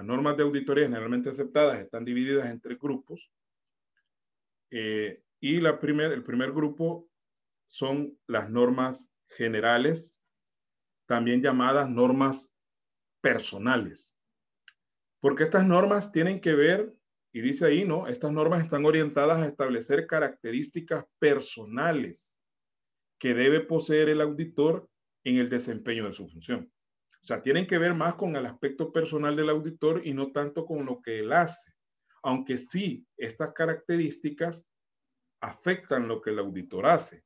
Las normas de auditoría generalmente aceptadas están divididas en tres grupos. Eh, y el primer grupo son las normas generales, también llamadas normas personales. Porque estas normas tienen que ver, y dice ahí, ¿no? Estas normas están orientadas a establecer características personales que debe poseer el auditor en el desempeño de su función. O sea, tienen que ver más con el aspecto personal del auditor y no tanto con lo que él hace. Aunque sí, estas características afectan lo que el auditor hace.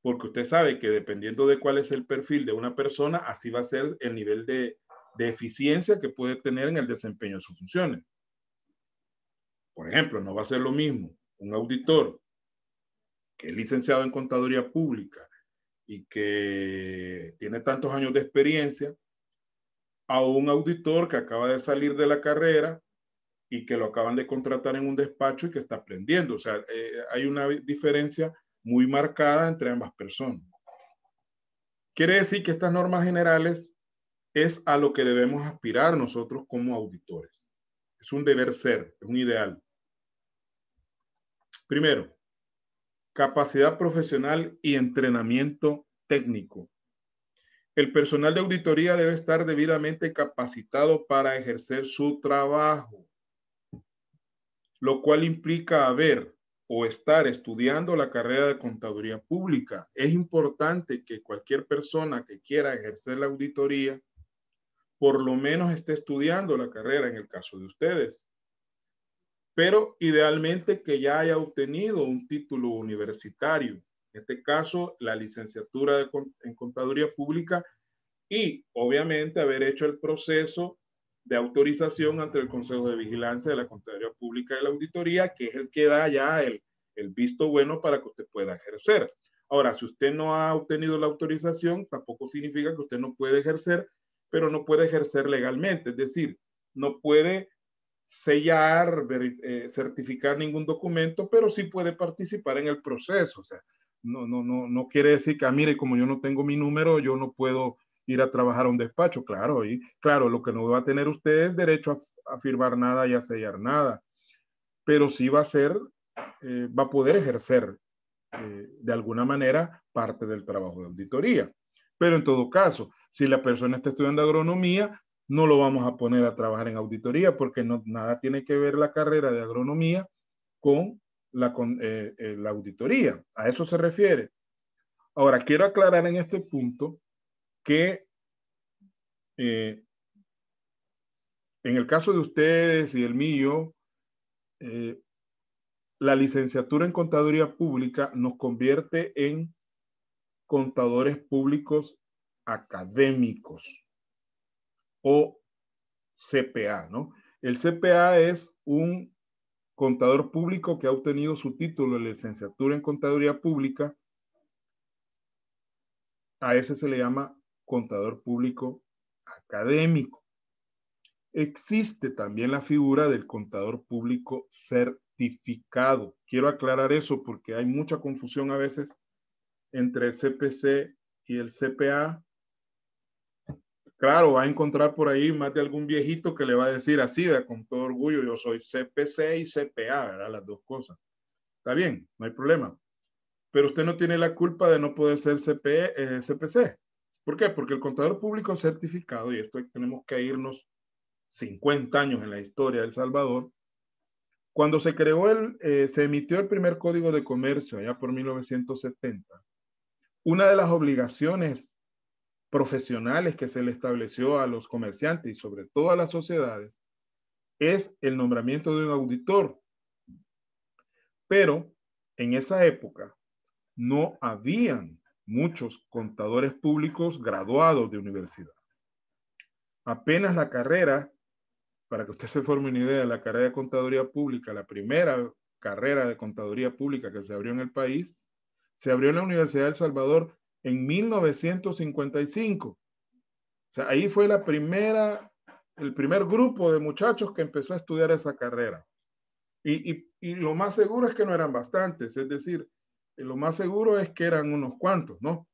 Porque usted sabe que dependiendo de cuál es el perfil de una persona, así va a ser el nivel de, de eficiencia que puede tener en el desempeño de sus funciones. Por ejemplo, no va a ser lo mismo un auditor que es licenciado en contaduría pública y que tiene tantos años de experiencia a un auditor que acaba de salir de la carrera y que lo acaban de contratar en un despacho y que está aprendiendo. O sea, eh, hay una diferencia muy marcada entre ambas personas. Quiere decir que estas normas generales es a lo que debemos aspirar nosotros como auditores. Es un deber ser, es un ideal. Primero, capacidad profesional y entrenamiento técnico. El personal de auditoría debe estar debidamente capacitado para ejercer su trabajo, lo cual implica haber o estar estudiando la carrera de contaduría pública. Es importante que cualquier persona que quiera ejercer la auditoría, por lo menos esté estudiando la carrera en el caso de ustedes, pero idealmente que ya haya obtenido un título universitario en este caso la licenciatura en Contaduría Pública y obviamente haber hecho el proceso de autorización ante el Consejo de Vigilancia de la Contaduría Pública de la Auditoría, que es el que da ya el, el visto bueno para que usted pueda ejercer. Ahora, si usted no ha obtenido la autorización, tampoco significa que usted no puede ejercer, pero no puede ejercer legalmente, es decir, no puede sellar, eh, certificar ningún documento, pero sí puede participar en el proceso. O sea, no, no, quiere decir que, ah, mire, como yo no tengo mi número, yo no puedo ir a trabajar a un despacho, claro, y claro, lo que no va a tener usted es derecho a, firmar nada y a sellar nada, pero sí va a ser, eh, va a poder ejercer eh, de alguna manera parte del trabajo de auditoría. Pero en todo caso, si la persona está estudiando agronomía, no lo vamos a poner a trabajar en auditoría porque nada tiene que ver la carrera de agronomía con eh, eh, la, auditoría. A eso se refiere. Ahora, quiero aclarar en este punto que eh, en el caso de ustedes y el mío, la licenciatura en contaduría pública nos convierte en contadores públicos académicos o CPA, ¿no? El CPA es un contador público que ha obtenido su título de licenciatura en contaduría pública, a ese se le llama contador público académico. Existe también la figura del contador público certificado. Quiero aclarar eso porque hay mucha confusión a veces entre el CPC y el CPA Claro, va a encontrar por ahí más de algún viejito que le va a decir así, con todo orgullo, yo soy CPC y CPA, ¿verdad? Las dos cosas. Está bien, no hay problema. Pero usted no tiene la culpa de no poder ser CPC. Eh, ¿Por qué? Porque el contador público certificado, y esto tenemos que irnos 50 años en la historia de El Salvador, cuando se creó el, eh, se emitió el primer código de comercio allá por 1970, una de las obligaciones profesionales que se le estableció a los comerciantes y sobre todo a las sociedades es el nombramiento de un auditor. Pero en esa época no habían muchos contadores públicos graduados de universidad. Apenas la carrera, para que usted se forme una idea, la carrera de contaduría pública, la primera carrera de contaduría pública que se abrió en el país, se abrió en la Universidad del El Salvador en 1955. O sea, ahí fue la primera, el primer grupo de muchachos que empezó a estudiar esa carrera. Y, lo más seguro es que no eran bastantes, es decir, eh, lo más seguro es que eran unos cuantos, ¿no?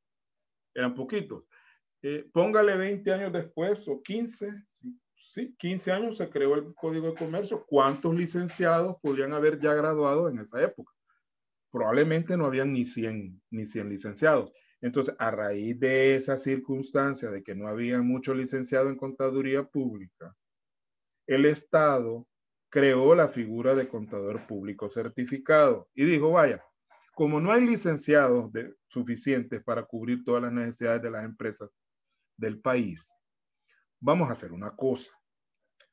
Eran poquitos. Eh, póngale 20 años después o 15, sí, 15 años se creó el Código de Comercio. ¿Cuántos licenciados podrían haber ya graduado en esa época? Probablemente no habían ni 100, ni 100 licenciados. Entonces, a raíz de esa circunstancia de que no había mucho licenciado en contaduría pública, el Estado creó la figura de contador público certificado y dijo, vaya, como no hay licenciados suficientes para cubrir todas las necesidades de las empresas del país, vamos a hacer una cosa.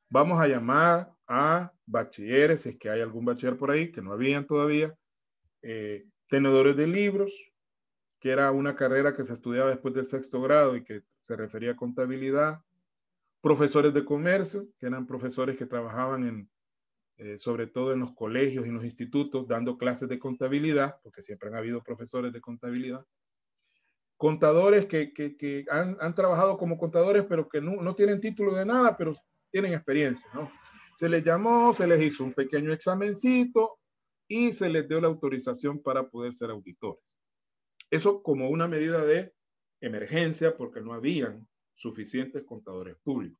Vamos a llamar a bachilleres, si es que hay algún bachiller por ahí, que no habían todavía, eh, tenedores de libros, era una carrera que se estudiaba después del sexto grado y que se refería a contabilidad, profesores de comercio, que eran profesores que trabajaban en, eh, sobre todo en los colegios y en los institutos, dando clases de contabilidad, porque siempre han habido profesores de contabilidad, contadores que, han, trabajado como contadores, pero que no, no, tienen título de nada, pero tienen experiencia, ¿no? Se les llamó, se les hizo un pequeño examencito y se les dio la autorización para poder ser auditores. Eso como una medida de emergencia porque no habían suficientes contadores públicos.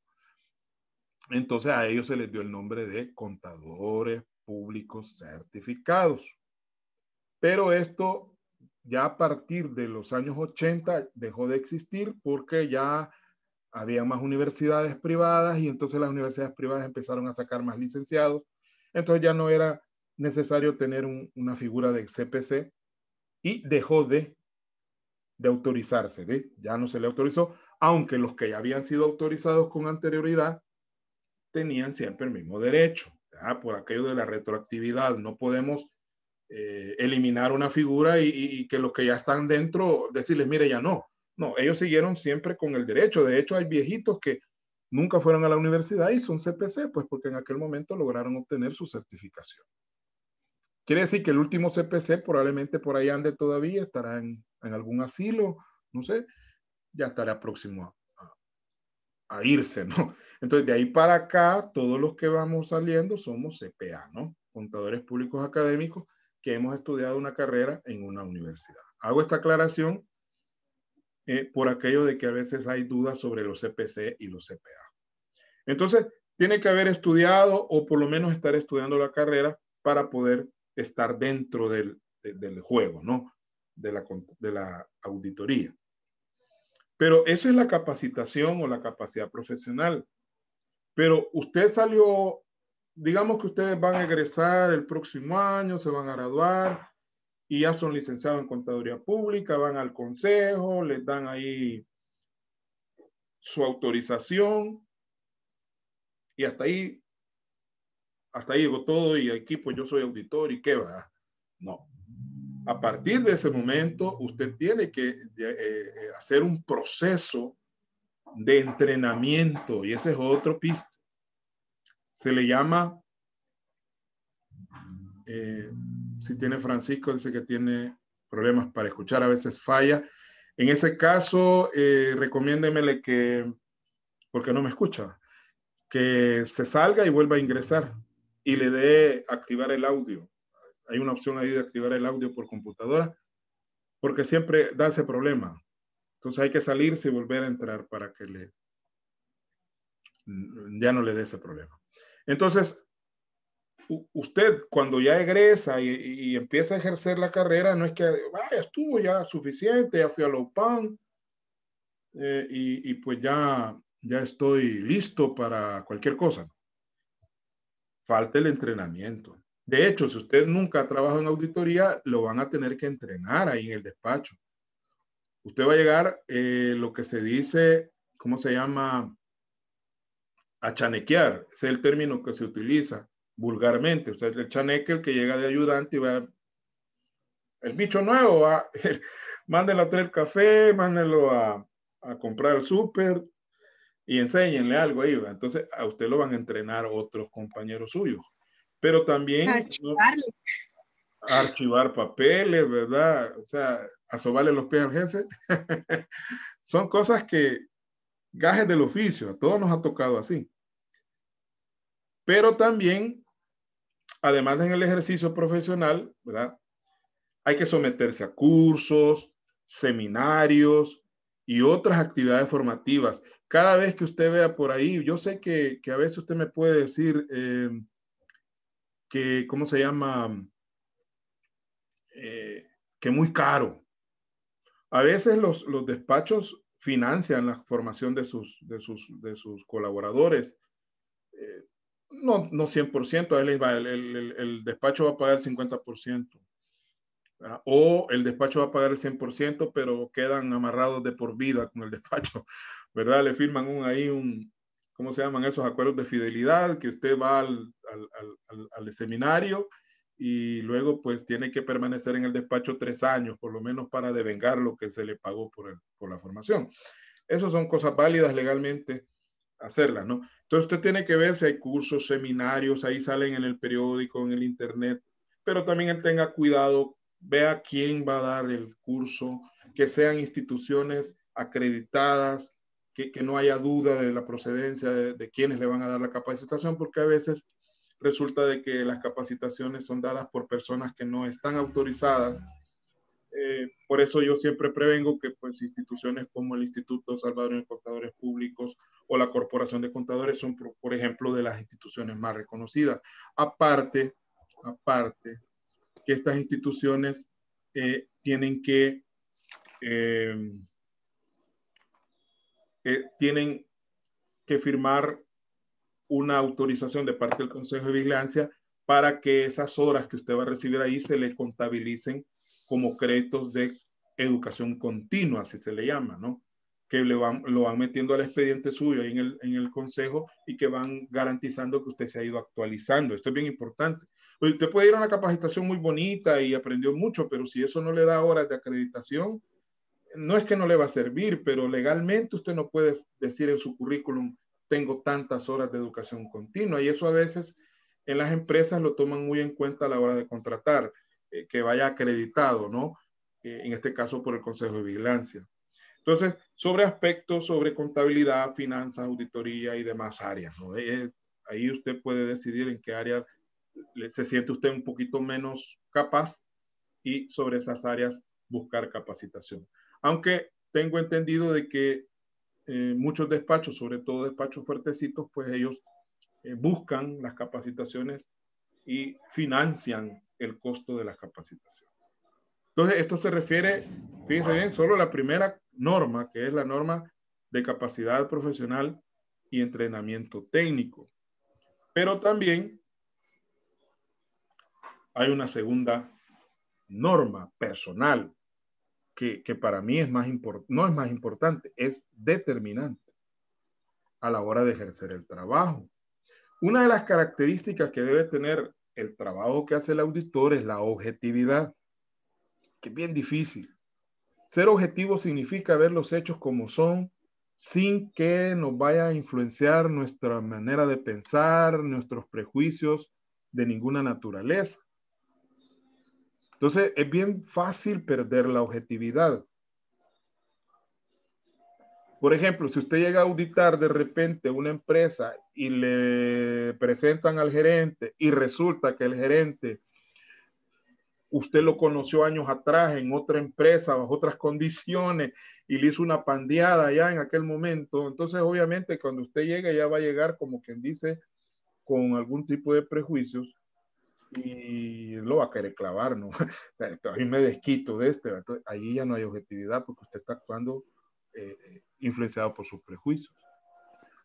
Entonces a ellos se les dio el nombre de contadores públicos certificados. Pero esto ya a partir de los años 80 dejó de existir porque ya había más universidades privadas y entonces las universidades privadas empezaron a sacar más licenciados. Entonces ya no era necesario tener una figura de CPC, y dejó de, autorizarse, Ya no se le autorizó, aunque los que ya habían sido autorizados con anterioridad tenían siempre el mismo derecho. Por aquello de la retroactividad, no podemos eh, eliminar una figura y, y, que los que ya están dentro decirles, mire, ya no. No, ellos siguieron siempre con el derecho. De hecho, hay viejitos que nunca fueron a la universidad y son CPC, pues porque en aquel momento lograron obtener su certificación. Quiere decir que el último CPC probablemente por ahí ande todavía, estará en, algún asilo, no sé, ya estará próximo a, irse, ¿no? Entonces, de ahí para acá, todos los que vamos saliendo somos CPA, ¿no? Contadores públicos académicos que hemos estudiado una carrera en una universidad. Hago esta aclaración eh, por aquello de que a veces hay dudas sobre los CPC y los CPA. Entonces, tiene que haber estudiado o por lo menos estar estudiando la carrera para poder estar dentro del, juego, ¿no? De la, de la auditoría. Pero eso es la capacitación o la capacidad profesional. Pero usted salió, digamos que ustedes van a egresar el próximo año, se van a graduar y ya son licenciados en contaduría pública, van al consejo, les dan ahí su autorización y hasta ahí hasta ahí llegó todo y aquí pues yo soy auditor y qué va. No. A partir de ese momento, usted tiene que eh, eh, hacer un proceso de entrenamiento y ese es otro pista. Se le llama, eh, si tiene Francisco, dice que tiene problemas para escuchar, a veces falla. En ese caso, eh, recomiéndemele que, porque no me escucha, que se salga y vuelva a ingresar y le dé activar el audio. Hay una opción ahí de activar el audio por computadora, porque siempre da ese problema. Entonces hay que salirse y volver a entrar para que le ya no le dé ese problema. Entonces, usted cuando ya egresa y, empieza a ejercer la carrera, no es que ah, estuvo ya suficiente, ya fui a la eh, y, y, pues ya, ya estoy listo para cualquier cosa falta el entrenamiento. De hecho, si usted nunca ha trabajado en auditoría, lo van a tener que entrenar ahí en el despacho. Usted va a llegar eh, lo que se dice, ¿cómo se llama? A chanequear, ese es el término que se utiliza vulgarmente. O sea, el chaneque, el que llega de ayudante y va, el bicho nuevo, va, mándelo a traer café, mándelo a, a comprar el súper, y enséñenle algo ahí, ¿verdad? entonces a usted lo van a entrenar otros compañeros suyos. Pero también archivar, archivar papeles, ¿verdad? O sea, asobarle los pies al jefe. Son cosas que gajes del oficio, a todos nos ha tocado así. Pero también, además en el ejercicio profesional, ¿verdad? Hay que someterse a cursos, seminarios y otras actividades formativas cada vez que usted vea por ahí, yo sé que, a veces usted me puede decir eh, que, ¿cómo se llama? Eh, que muy caro. A veces los, los despachos financian la formación de sus, de sus, de sus colaboradores. Eh, no, no 100%, el, despacho va a pagar el 50%. O el despacho va a pagar el 100%, pero quedan amarrados de por vida con el despacho. ¿verdad? Le firman un, ahí un, ¿cómo se llaman esos acuerdos de fidelidad? Que usted va al, seminario y luego pues tiene que permanecer en el despacho tres años, por lo menos para devengar lo que se le pagó por, por la formación. Esas son cosas válidas legalmente hacerlas, ¿no? Entonces usted tiene que ver si hay cursos, seminarios, ahí salen en el periódico, en el internet, pero también él tenga cuidado, vea quién va a dar el curso, que sean instituciones acreditadas, que, no haya duda de la procedencia de, de quienes le van a dar la capacitación, porque a veces resulta de que las capacitaciones son dadas por personas que no están autorizadas. Eh, por eso yo siempre prevengo que pues, instituciones como el Instituto Salvador de Contadores Públicos o la Corporación de Contadores son, por, ejemplo, de las instituciones más reconocidas. Aparte, aparte que estas instituciones eh, tienen que... Eh, tienen que firmar una autorización de parte del Consejo de Vigilancia para que esas horas que usted va a recibir ahí se le contabilicen como créditos de educación continua, así se le llama, ¿no? Que le lo van metiendo al expediente suyo ahí en el, en el consejo y que van garantizando que usted se ha ido actualizando. Esto es bien importante. Usted puede ir a una capacitación muy bonita y aprendió mucho, pero si eso no le da horas de acreditación, no es que no le va a servir, pero legalmente usted no puede decir en su currículum, tengo tantas horas de educación continua y eso a veces en las empresas lo toman muy en cuenta a la hora de contratar, eh, que vaya acreditado, ¿no? Eh, en este caso por el Consejo de Vigilancia. Entonces, sobre aspectos, sobre contabilidad, finanzas, auditoría y demás áreas, ¿no? Eh, ahí usted puede decidir en qué área se siente usted un poquito menos capaz y sobre esas áreas buscar capacitación. Aunque tengo entendido de que eh, muchos despachos, sobre todo despachos fuertecitos, pues ellos eh, buscan las capacitaciones y financian el costo de las capacitaciones. Entonces, esto se refiere, fíjense bien, solo a la primera norma, que es la norma de capacidad profesional y entrenamiento técnico. Pero también hay una segunda norma personal, que, para mí es más no es más importante, es determinante a la hora de ejercer el trabajo. Una de las características que debe tener el trabajo que hace el auditor es la objetividad, que es bien difícil. Ser objetivo significa ver los hechos como son sin que nos vaya a influenciar nuestra manera de pensar, nuestros prejuicios de ninguna naturaleza. Entonces, es bien fácil perder la objetividad. Por ejemplo, si usted llega a auditar de repente una empresa y le presentan al gerente y resulta que el gerente usted lo conoció años atrás en otra empresa, bajo otras condiciones, y le hizo una pandeada ya en aquel momento. Entonces, obviamente, cuando usted llegue, ya va a llegar, como quien dice, con algún tipo de prejuicios y lo va a querer clavar, ¿no? mí me desquito de este, ahí ya no hay objetividad porque usted está actuando eh, eh, influenciado por sus prejuicios.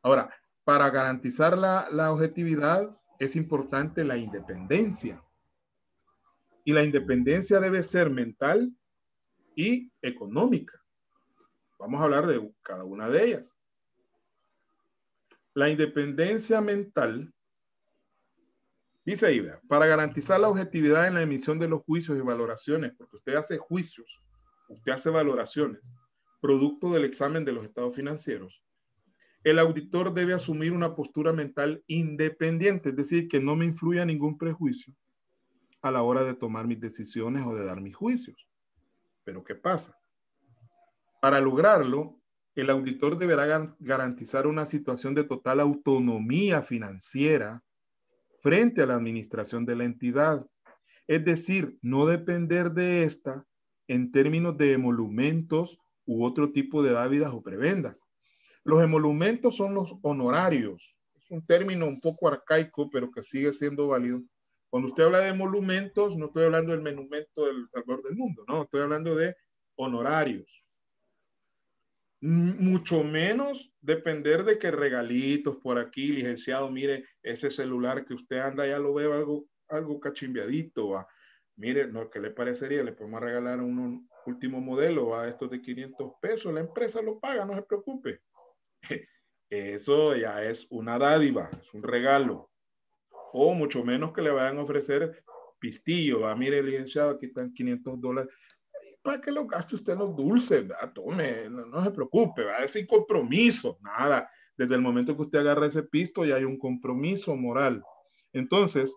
Ahora, para garantizar la, la objetividad es importante la independencia. Y la independencia debe ser mental y económica. Vamos a hablar de cada una de ellas. La independencia mental Dice Ida, para garantizar la objetividad en la emisión de los juicios y valoraciones, porque usted hace juicios, usted hace valoraciones, producto del examen de los estados financieros, el auditor debe asumir una postura mental independiente, es decir, que no me influya ningún prejuicio a la hora de tomar mis decisiones o de dar mis juicios. Pero ¿qué pasa? Para lograrlo, el auditor deberá garantizar una situación de total autonomía financiera frente a la administración de la entidad, es decir, no depender de esta en términos de emolumentos u otro tipo de dávidas o prebendas. Los emolumentos son los honorarios, es un término un poco arcaico, pero que sigue siendo válido. Cuando usted habla de emolumentos, no estoy hablando del menumento del Salvador del Mundo, no, estoy hablando de honorarios mucho menos depender de que regalitos por aquí, licenciado, mire, ese celular que usted anda, ya lo veo algo, algo cachimbiadito, va. Mire, no, ¿qué le parecería? Le podemos regalar un último modelo a estos de 500 pesos, la empresa lo paga, no se preocupe. Eso ya es una dádiva, es un regalo. O mucho menos que le vayan a ofrecer pistillo, va, mire, licenciado, aquí están 500 dólares, para que lo gaste usted en los dulces, ah, Tome, no, se preocupe, va a decir compromiso, nada. Desde el momento que usted agarra ese pisto ya hay un compromiso moral. Entonces,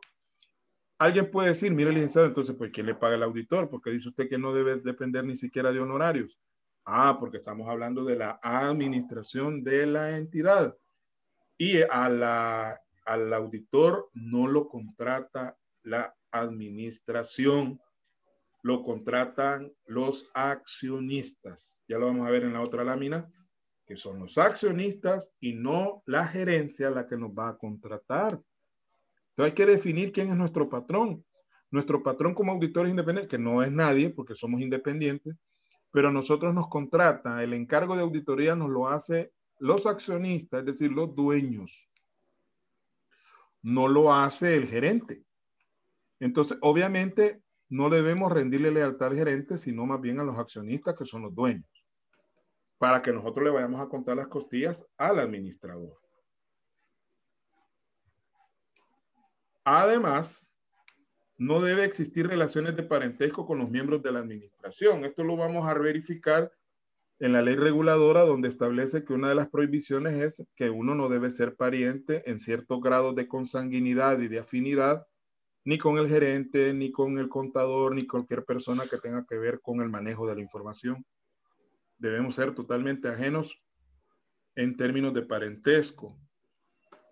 alguien puede decir, mire, licenciado, entonces, pues, ¿quién le paga el auditor? Porque dice usted que no debe depender ni siquiera de honorarios. Ah, porque estamos hablando de la administración de la entidad. Y a la, al auditor no lo contrata la administración lo contratan los accionistas. Ya lo vamos a ver en la otra lámina, que son los accionistas y no la gerencia la que nos va a contratar. Entonces hay que definir quién es nuestro patrón. Nuestro patrón como auditor independiente, que no es nadie porque somos independientes, pero nosotros nos contrata, el encargo de auditoría nos lo hace los accionistas, es decir, los dueños. No lo hace el gerente. Entonces, obviamente, no debemos rendirle lealtad al gerente, sino más bien a los accionistas que son los dueños, para que nosotros le vayamos a contar las costillas al administrador. Además, no debe existir relaciones de parentesco con los miembros de la administración. Esto lo vamos a verificar en la ley reguladora donde establece que una de las prohibiciones es que uno no debe ser pariente en cierto grado de consanguinidad y de afinidad ni con el gerente, ni con el contador, ni cualquier persona que tenga que ver con el manejo de la información. Debemos ser totalmente ajenos en términos de parentesco.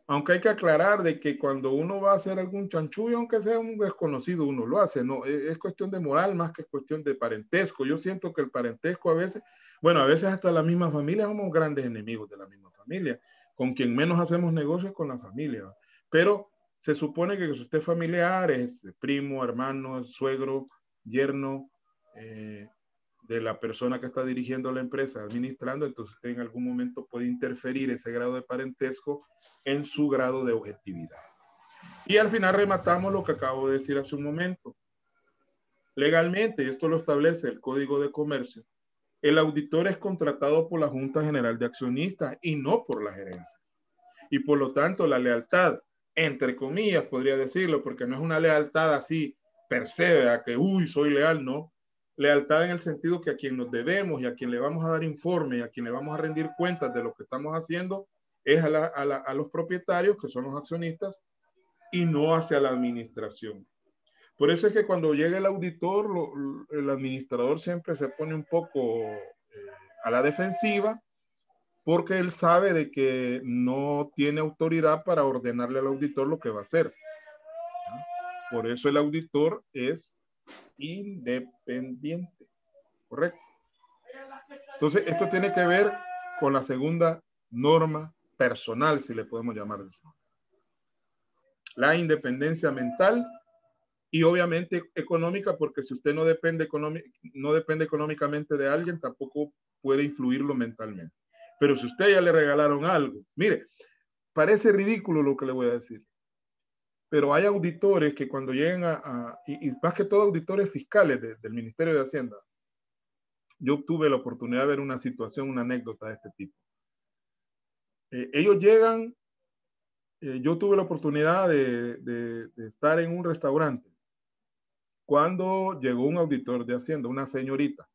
Aunque hay que aclarar de que cuando uno va a hacer algún chanchullo, aunque sea un desconocido, uno lo hace. No, e-, es cuestión de moral más que es cuestión de parentesco. Yo siento que el parentesco a veces, bueno, a veces hasta la misma familia somos grandes enemigos de la misma familia. Con quien menos hacemos negocios con la familia. Pero se supone que si usted es familiar, es primo, hermano, suegro, yerno eh, de la persona que está dirigiendo la empresa, administrando, entonces usted en algún momento puede interferir ese grado de parentesco en su grado de objetividad. Y al final rematamos lo que acabo de decir hace un momento. Legalmente, y esto lo establece el Código de Comercio, el auditor es contratado por la Junta General de Accionistas y no por la gerencia. Y por lo tanto, la lealtad entre comillas, podría decirlo, porque no es una lealtad así per se, a que, uy, soy leal, no. Lealtad en el sentido que a quien nos debemos y a quien le vamos a dar informe y a quien le vamos a rendir cuentas de lo que estamos haciendo es a, los propietarios, que son los accionistas, y no hacia la administración. Por eso es que cuando llega el auditor, el administrador siempre se pone un poco eh, a la defensiva porque él sabe de que no tiene autoridad para ordenarle al auditor lo que va a hacer. Por eso el auditor es independiente, ¿correcto? Entonces, esto tiene que ver con la segunda norma personal, si le podemos llamar eso. La independencia mental y obviamente económica, porque si usted no depende económicamente de alguien, tampoco puede influirlo mentalmente. Pero si usted ya le regalaron algo, mire, parece ridículo lo que le voy a decir, pero hay auditores que cuando llegan a, y, más que todo auditores fiscales del Ministerio de Hacienda, yo tuve la oportunidad de ver una situación, una anécdota de este tipo. Eh, ellos llegan, eh, yo tuve la oportunidad de estar en un restaurante cuando llegó un auditor de Hacienda, una señorita,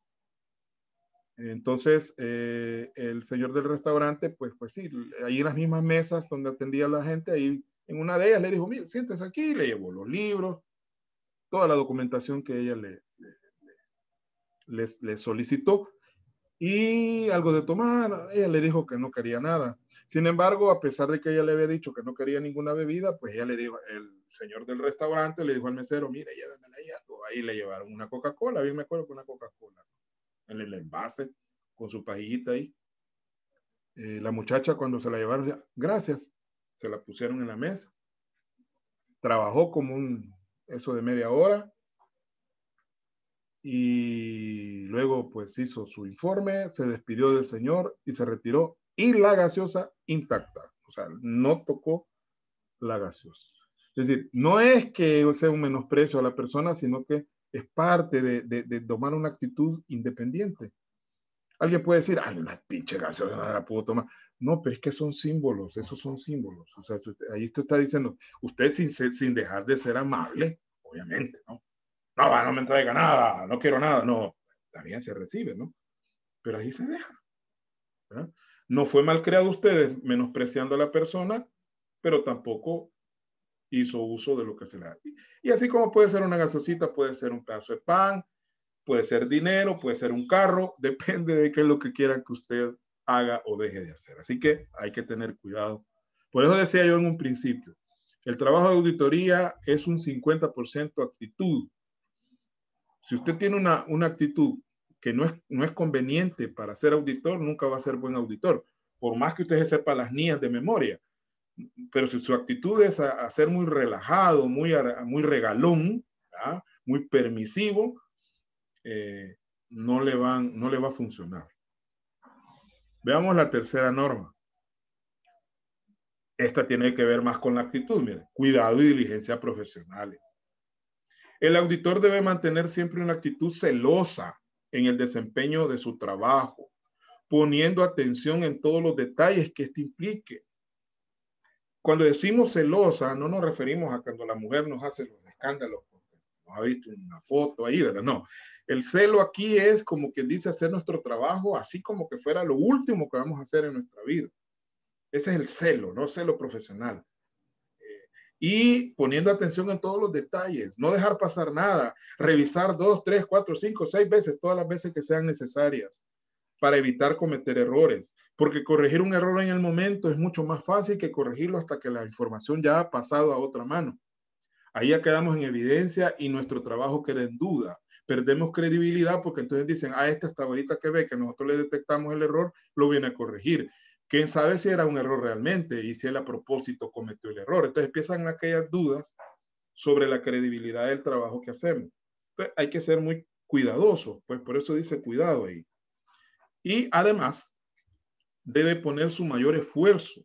entonces, eh, el señor del restaurante, pues, pues sí, ahí en las mismas mesas donde atendía a la gente, ahí en una de ellas le dijo, mira, siéntese aquí, le llevó los libros, toda la documentación que ella le, le, solicitó y algo de tomar. Ella le dijo que no quería nada. Sin embargo, a pesar de que ella le había dicho que no quería ninguna bebida, pues ella le dijo, el señor del restaurante le dijo al mesero, mire, llévenme ahí algo. Ahí le llevaron una Coca-Cola, bien me acuerdo que una Coca-Cola en el envase con su pajillita ahí. Eh, la muchacha cuando se la llevaron, gracias, se la pusieron en la mesa. Trabajó como un, eso de media hora. Y luego pues hizo su informe, se despidió del señor y se retiró. Y la gaseosa intacta. O sea, no tocó la gaseosa. Es decir, no es que sea un menosprecio a la persona, sino que es parte de, de, tomar una actitud independiente. Alguien puede decir, ay, una pinches gaseosas no la puedo tomar. No, pero es que son símbolos, esos son símbolos. O sea, ahí usted está diciendo, usted sin, sin dejar de ser amable, obviamente, ¿no? No, no me traiga nada, no quiero nada. No, también se recibe, ¿no? Pero ahí se deja. No fue mal creado ustedes menospreciando a la persona, pero tampoco hizo uso de lo que se le da. Y así como puede ser una gasocita puede ser un pedazo de pan, puede ser dinero, puede ser un carro, depende de qué es lo que quieran que usted haga o deje de hacer. Así que hay que tener cuidado. Por eso decía yo en un principio, el trabajo de auditoría es un 50% actitud. Si usted tiene una, actitud que no es, no es conveniente para ser auditor, nunca va a ser buen auditor, por más que usted sepa las niñas de memoria pero si su actitud es a, ser muy relajado, muy, muy regalón, muy permisivo, eh, no, le van, no le va a funcionar. Veamos la tercera norma. Esta tiene que ver más con la actitud, cuidado y diligencia profesionales. El auditor debe mantener siempre una actitud celosa en el desempeño de su trabajo, poniendo atención en todos los detalles que esto implique cuando decimos celosa, no nos referimos a cuando la mujer nos hace los escándalos, porque nos ha visto una foto ahí, ¿verdad? No. El celo aquí es como quien dice hacer nuestro trabajo así como que fuera lo último que vamos a hacer en nuestra vida. Ese es el celo, no celo profesional. Eh, y poniendo atención en todos los detalles, no dejar pasar nada, revisar dos, tres, cuatro, cinco, seis veces, todas las veces que sean necesarias para evitar cometer errores, porque corregir un error en el momento es mucho más fácil que corregirlo hasta que la información ya ha pasado a otra mano. Ahí ya quedamos en evidencia y nuestro trabajo queda en duda. Perdemos credibilidad porque entonces dicen, ah, esta hasta ahorita que ve que nosotros le detectamos el error, lo viene a corregir. ¿Quién sabe si era un error realmente y si él a propósito cometió el error? Entonces empiezan aquellas dudas sobre la credibilidad del trabajo que hacemos. Entonces hay que ser muy cuidadoso, pues por eso dice cuidado ahí y además debe poner su mayor esfuerzo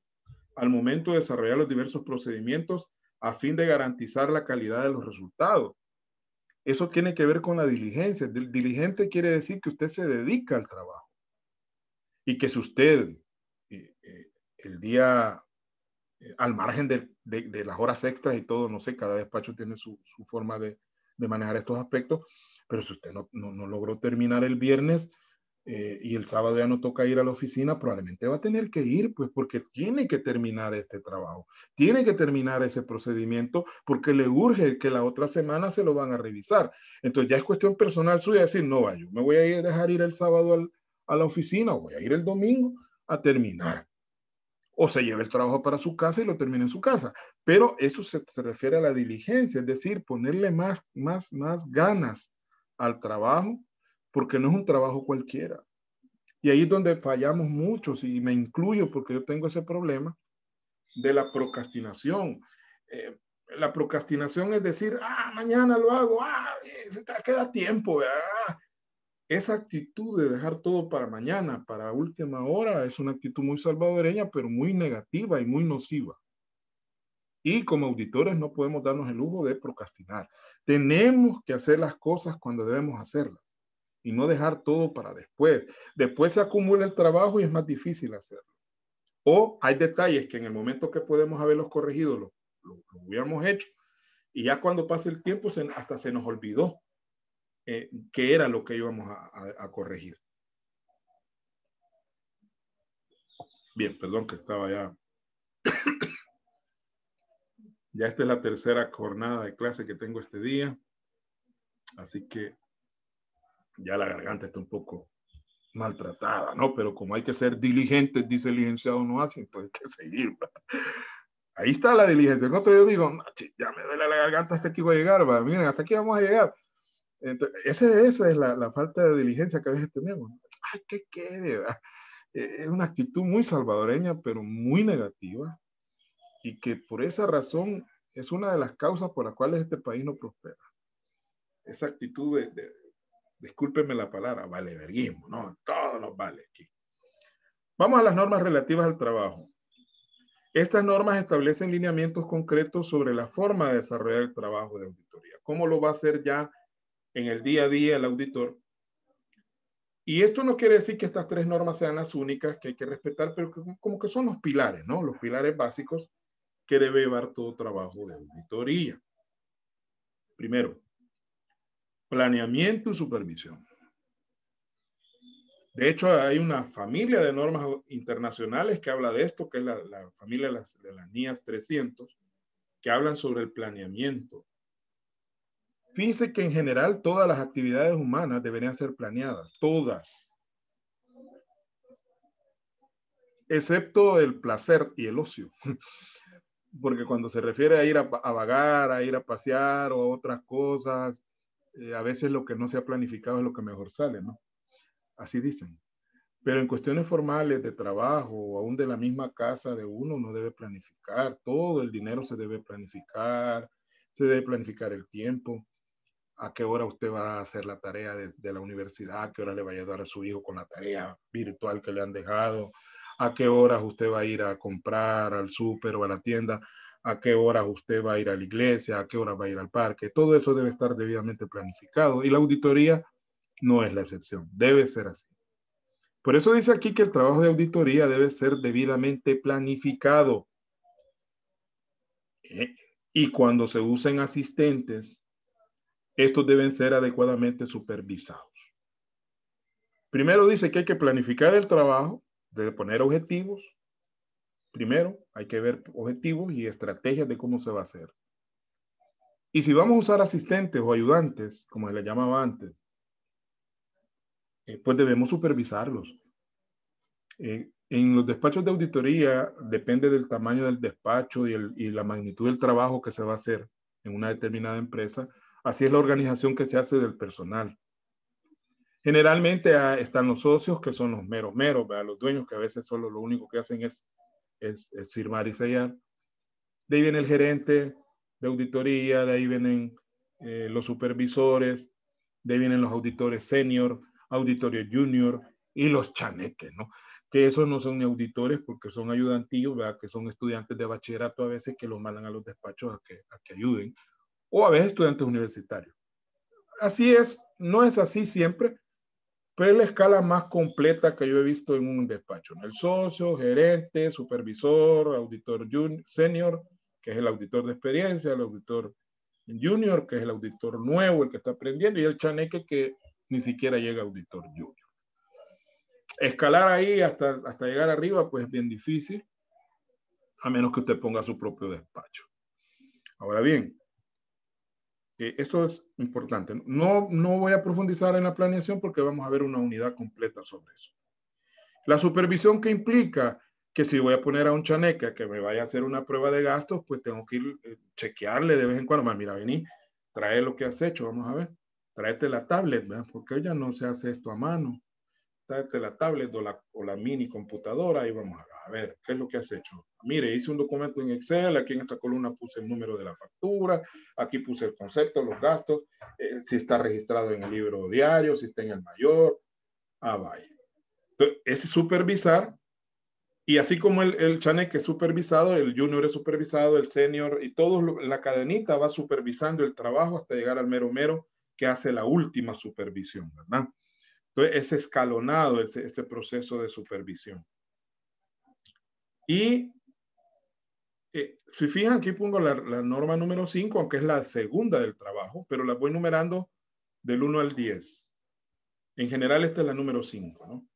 al momento de desarrollar los diversos procedimientos a fin de garantizar la calidad de los resultados. Eso tiene que ver con la diligencia. Diligente quiere decir que usted se dedica al trabajo y que si usted eh, eh, el día eh, al margen de, las horas extras y todo, no sé, cada despacho tiene su, forma de, manejar estos aspectos, pero si usted no logró terminar el viernes, eh, y el sábado ya no toca ir a la oficina, probablemente va a tener que ir, pues porque tiene que terminar este trabajo, tiene que terminar ese procedimiento porque le urge que la otra semana se lo van a revisar. Entonces ya es cuestión personal suya decir, no, yo me voy a dejar ir el sábado a la oficina, o voy a ir el domingo a terminar. O se lleva el trabajo para su casa y lo termina en su casa. Pero eso se, refiere a la diligencia, es decir, ponerle más, más, más ganas al trabajo porque no es un trabajo cualquiera. Y ahí es donde fallamos muchos, y me incluyo porque yo tengo ese problema de la procrastinación. Eh, la procrastinación es decir, ah, mañana lo hago, ah, eh, queda tiempo, ah". Esa actitud de dejar todo para mañana, para última hora, es una actitud muy salvadoreña, pero muy negativa y muy nociva. Y como auditores no podemos darnos el lujo de procrastinar. Tenemos que hacer las cosas cuando debemos hacerlas y no dejar todo para después. Después se acumula el trabajo y es más difícil hacerlo. O hay detalles que en el momento que podemos haberlos corregido, lo, hubiéramos hecho, y ya cuando pasa el tiempo se, hasta se nos olvidó eh, qué era lo que íbamos a corregir. Bien, perdón que estaba ya. ya esta es la tercera jornada de clase que tengo este día. Así que ya la garganta está un poco maltratada, ¿no? Pero como hay que ser diligentes, dice el licenciado no hacen, pues hay que seguir. Ahí está la diligencia. Entonces yo digo, ya me duele la garganta, hasta aquí voy a llegar, ¿va? miren, hasta aquí vamos a llegar. esa es la, falta de diligencia que a veces tenemos. Ay, ¿qué eh, Es una actitud muy salvadoreña, pero muy negativa, y que por esa razón es una de las causas por las cuales este país no prospera. Esa actitud de discúlpeme la palabra, vale valeverguismo, ¿no? Todo nos vale aquí. Vamos a las normas relativas al trabajo. Estas normas establecen lineamientos concretos sobre la forma de desarrollar el trabajo de auditoría, cómo lo va a hacer ya en el día a día el auditor. Y esto no quiere decir que estas tres normas sean las únicas que hay que respetar, pero como que son los pilares, ¿no? Los pilares básicos que debe llevar todo trabajo de auditoría. Primero, planeamiento y supervisión. De hecho, hay una familia de normas internacionales que habla de esto, que es la, familia de las, NIAS 300, que hablan sobre el planeamiento. Fíjense que en general todas las actividades humanas deberían ser planeadas, todas. Excepto el placer y el ocio. Porque cuando se refiere a ir a vagar, a ir a pasear o a otras cosas, eh, a veces lo que no se ha planificado es lo que mejor sale, ¿no? Así dicen. Pero en cuestiones formales de trabajo o aún de la misma casa de uno, no debe planificar, todo el dinero se debe planificar, se debe planificar el tiempo, a qué hora usted va a hacer la tarea de la universidad, a qué hora le va a ayudar a su hijo con la tarea virtual que le han dejado, a qué horas usted va a ir a comprar al súper o a la tienda, a qué hora usted va a ir a la iglesia, a qué hora va a ir al parque, todo eso debe estar debidamente planificado y la auditoría no es la excepción, debe ser así. Por eso dice aquí que el trabajo de auditoría debe ser debidamente planificado. Eh, y cuando se usen asistentes, estos deben ser adecuadamente supervisados. Primero dice que hay que planificar el trabajo, de poner objetivos, primero, hay que ver objetivos y estrategias de cómo se va a hacer. Y si vamos a usar asistentes o ayudantes, como se les llamaba antes, eh, pues debemos supervisarlos. Eh, en los despachos de auditoría depende del tamaño del despacho y, la magnitud del trabajo que se va a hacer en una determinada empresa. Así es la organización que se hace del personal. Generalmente ah, están los socios que son los meros meros, los dueños que a veces solo lo único que hacen es es, firmar y sellar. De ahí viene el gerente de auditoría, de ahí vienen eh, los supervisores, de ahí vienen los auditores senior, auditorio junior y los chaneques, ¿no? Que esos no son ni auditores porque son ayudantillos, ¿verdad? Que son estudiantes de bachillerato a veces que los mandan a los despachos a que, a que ayuden, o a veces estudiantes universitarios. Así es, no es así siempre, pero es la escala más completa que yo he visto en un despacho. El socio, gerente, supervisor, auditor junior, senior, que es el auditor de experiencia, el auditor junior, que es el auditor nuevo, el que está aprendiendo, y el chaneque que ni siquiera llega a auditor junior. Escalar ahí hasta, hasta llegar arriba, pues es bien difícil, a menos que usted ponga su propio despacho. Ahora bien, eh, eso es importante. No, no voy a profundizar en la planeación porque vamos a ver una unidad completa sobre eso. La supervisión que implica que si voy a poner a un chaneca que me vaya a hacer una prueba de gastos, pues tengo que ir eh, chequearle de vez en cuando. Mira, vení, trae lo que has hecho, vamos a ver. Tráete la tablet, ¿verdad? Porque ya no se hace esto a mano. Tráete la tablet o la, o la mini computadora y vamos a ver a ver, ¿qué es lo que has hecho? Mire, hice un documento en Excel, aquí en esta columna puse el número de la factura, aquí puse el concepto, los gastos, eh, si está registrado en el libro diario, si está en el mayor, ah, vaya. Entonces, es supervisar, y así como el, el que es supervisado, el junior es supervisado, el senior, y todos, la cadenita va supervisando el trabajo hasta llegar al mero mero que hace la última supervisión, ¿verdad? Entonces, es escalonado este proceso de supervisión. Y eh, si fijan, aquí pongo la, norma número 5, aunque es la segunda del trabajo, pero la voy numerando del 1 al 10. En general, esta es la número 5, ¿no?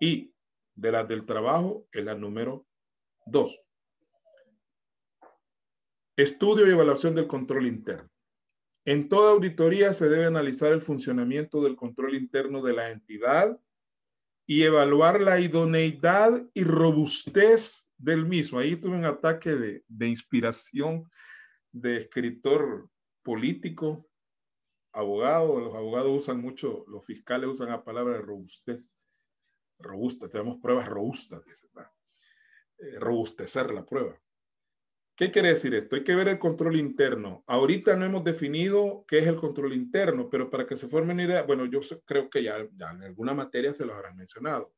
Y de las del trabajo es la número 2. Estudio y evaluación del control interno. En toda auditoría se debe analizar el funcionamiento del control interno de la entidad y evaluar la idoneidad y robustez del mismo. Ahí tuve un ataque de, inspiración de escritor político, abogado. Los abogados usan mucho, los fiscales usan la palabra robustez. Robusta, tenemos pruebas robustas, eh, robustecer la prueba. ¿Qué quiere decir esto? Hay que ver el control interno. Ahorita no hemos definido qué es el control interno, pero para que se forme una idea, bueno, yo creo que ya, en alguna materia se lo habrán mencionado.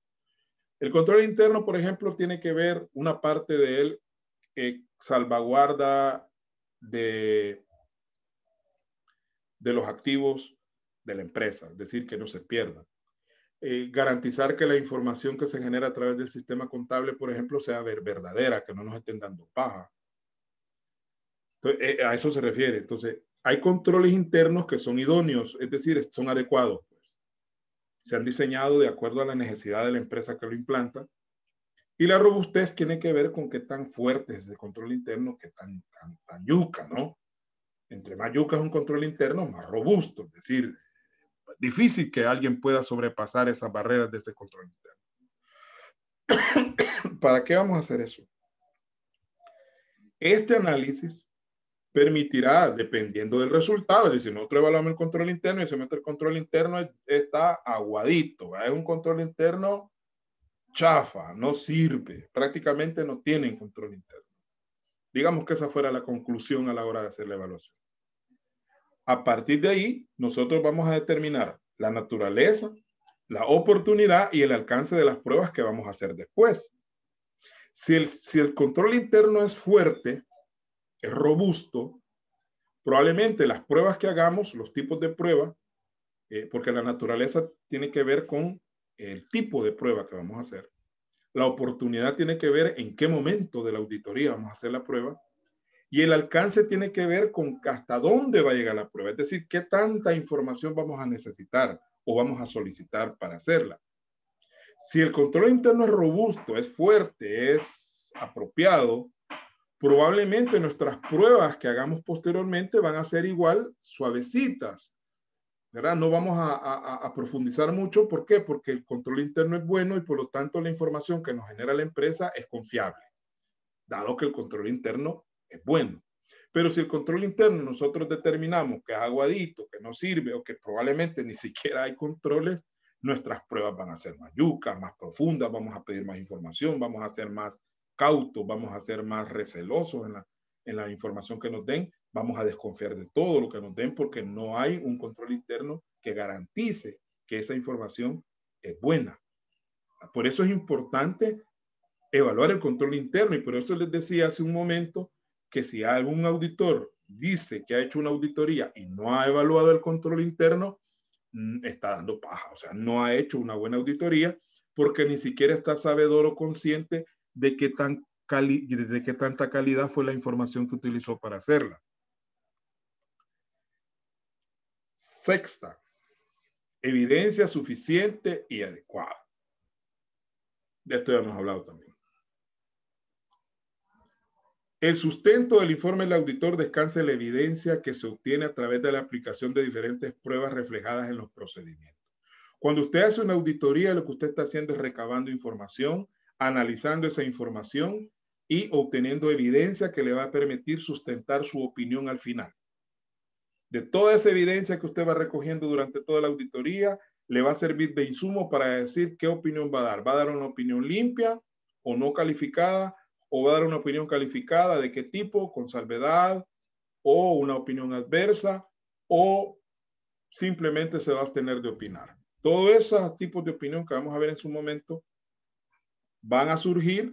El control interno, por ejemplo, tiene que ver una parte de él eh, salvaguarda de, de los activos de la empresa, es decir, que no se pierdan. Eh, garantizar que la información que se genera a través del sistema contable, por ejemplo, sea verdadera, que no nos estén dando paja. Eh, a eso se refiere. Entonces, hay controles internos que son idóneos, es decir, son adecuados. Pues. Se han diseñado de acuerdo a la necesidad de la empresa que lo implanta. Y la robustez tiene que ver con qué tan fuerte es el control interno, qué tan, tan, tan yuca, ¿no? Entre más yuca es un control interno, más robusto. Es decir, difícil que alguien pueda sobrepasar esas barreras de ese control interno. ¿Para qué vamos a hacer eso? Este análisis permitirá, dependiendo del resultado, es decir, nosotros evaluamos el control interno y se mete el control interno está aguadito, es un control interno chafa, no sirve, prácticamente no tienen control interno. Digamos que esa fuera la conclusión a la hora de hacer la evaluación. A partir de ahí, nosotros vamos a determinar la naturaleza, la oportunidad y el alcance de las pruebas que vamos a hacer después. Si el, si el control interno es fuerte, es robusto, probablemente las pruebas que hagamos, los tipos de prueba, eh, porque la naturaleza tiene que ver con el tipo de prueba que vamos a hacer. La oportunidad tiene que ver en qué momento de la auditoría vamos a hacer la prueba. Y el alcance tiene que ver con hasta dónde va a llegar la prueba, es decir, qué tanta información vamos a necesitar o vamos a solicitar para hacerla. Si el control interno es robusto, es fuerte, es apropiado, Probablemente nuestras pruebas que hagamos posteriormente van a ser igual suavecitas, ¿verdad? No vamos a, profundizar mucho. ¿Por qué? Porque el control interno es bueno y por lo tanto la información que nos genera la empresa es confiable, dado que el control interno es bueno. Pero si el control interno nosotros determinamos que es aguadito, que no sirve o que probablemente ni siquiera hay controles, nuestras pruebas van a ser más yucas, más profundas, vamos a pedir más información, vamos a hacer más cautos, vamos a ser más recelosos en la, en la información que nos den, vamos a desconfiar de todo lo que nos den porque no hay un control interno que garantice que esa información es buena. Por eso es importante evaluar el control interno y por eso les decía hace un momento que si algún auditor dice que ha hecho una auditoría y no ha evaluado el control interno, mm, está dando paja, o sea, no ha hecho una buena auditoría porque ni siquiera está sabedor o consciente de qué, tan qué tanta calidad fue la información que utilizó para hacerla. Sexta, evidencia suficiente y adecuada. De esto ya hemos hablado también. El sustento del informe del auditor descansa en la evidencia que se obtiene a través de la aplicación de diferentes pruebas reflejadas en los procedimientos. Cuando usted hace una auditoría, lo que usted está haciendo es recabando información analizando esa información y obteniendo evidencia que le va a permitir sustentar su opinión al final. De toda esa evidencia que usted va recogiendo durante toda la auditoría, le va a servir de insumo para decir qué opinión va a dar. ¿Va a dar una opinión limpia o no calificada? ¿O va a dar una opinión calificada de qué tipo? ¿Con salvedad? ¿O una opinión adversa? ¿O simplemente se va a abstener de opinar? Todos esos tipos de opinión que vamos a ver en su momento van a surgir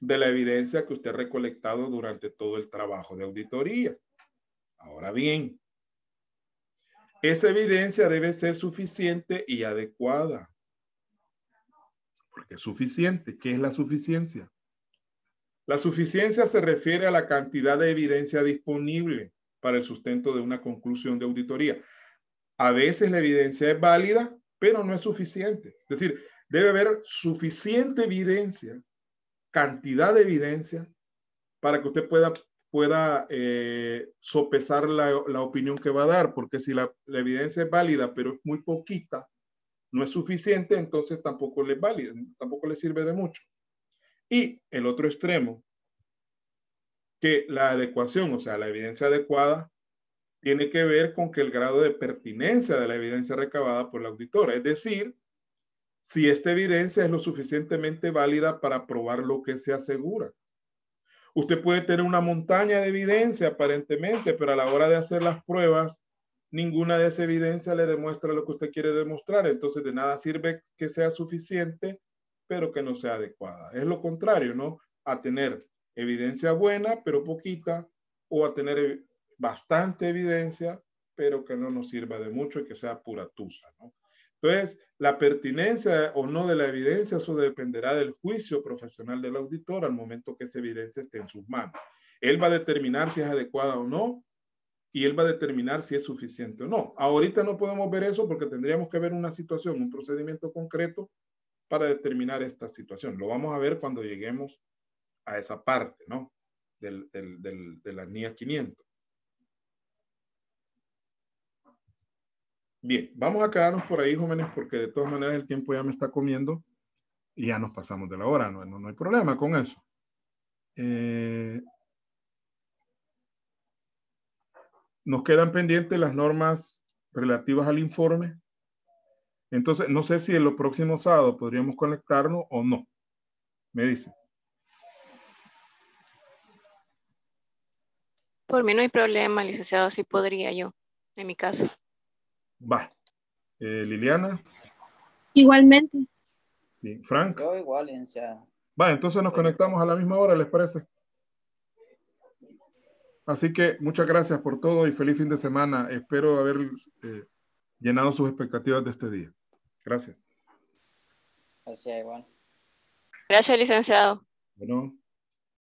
de la evidencia que usted ha recolectado durante todo el trabajo de auditoría. Ahora bien, esa evidencia debe ser suficiente y adecuada. Porque es suficiente. ¿Qué es la suficiencia? La suficiencia se refiere a la cantidad de evidencia disponible para el sustento de una conclusión de auditoría. A veces la evidencia es válida, pero no es suficiente. Es decir, debe haber suficiente evidencia, cantidad de evidencia, para que usted pueda, pueda eh, sopesar la, opinión que va a dar, porque si la, evidencia es válida, pero es muy poquita, no es suficiente, entonces tampoco le es válida, tampoco le sirve de mucho. Y el otro extremo, que la adecuación, o sea, la evidencia adecuada, tiene que ver con que el grado de pertinencia de la evidencia recabada por la auditora, es decir, si esta evidencia es lo suficientemente válida para probar lo que se asegura. Usted puede tener una montaña de evidencia aparentemente, pero a la hora de hacer las pruebas, ninguna de esa evidencia le demuestra lo que usted quiere demostrar. Entonces, de nada sirve que sea suficiente, pero que no sea adecuada. Es lo contrario, ¿no? A tener evidencia buena, pero poquita, o a tener eh, bastante evidencia, pero que no nos sirva de mucho y que sea pura tusa, ¿no? Entonces, la pertinencia o no de la evidencia, eso dependerá del juicio profesional del auditor al momento que esa evidencia esté en sus manos. Él va a determinar si es adecuada o no y él va a determinar si es suficiente o no. Ahorita no podemos ver eso porque tendríamos que ver una situación, un procedimiento concreto para determinar esta situación. Lo vamos a ver cuando lleguemos a esa parte, ¿no? Del, de la NIA 500. Bien, vamos a quedarnos por ahí, jóvenes, porque de todas maneras el tiempo ya me está comiendo y ya nos pasamos de la hora, no, hay problema con eso. Eh, nos quedan pendientes las normas relativas al informe. Entonces, no sé si en los próximo sábado podríamos conectarnos o no. Me dice. Por mí no hay problema, licenciado, sí podría yo, en mi caso. Va. Eh, Liliana. Igualmente. Frank. Yo igual, Va, entonces nos conectamos a la misma hora, ¿les parece? Así que muchas gracias por todo y feliz fin de semana. Espero haber eh, llenado sus expectativas de este día. Gracias. Gracias, igual. Gracias, licenciado. Bueno.